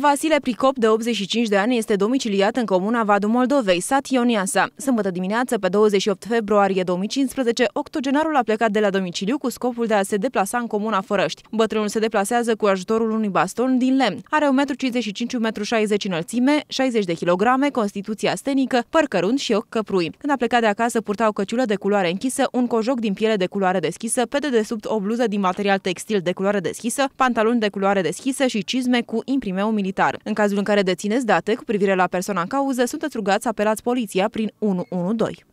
Vasile Pricop, de 85 de ani, este domiciliat în comuna Vadu Moldovei, sat Ioniasa. Sâmbătă dimineață, pe 28 februarie 2015, octogenarul a plecat de la domiciliu cu scopul de a se deplasa în comuna Fărăști. Bătrânul se deplasează cu ajutorul unui baston din lemn. Are 1,55-1,60 m înălțime, 60 de kg, constituție stenică, păr cărunt și ochi căprui. Când a plecat de acasă, purta o căciulă de culoare închisă, un cojoc din piele de culoare deschisă, pe dedesubt o bluză din material textil de culoare deschisă, pantaloni de culoare deschisă și cizme cu imprimeu militar. În cazul în care dețineți date cu privire la persoana în cauză, sunteți rugați să apelați poliția prin 112.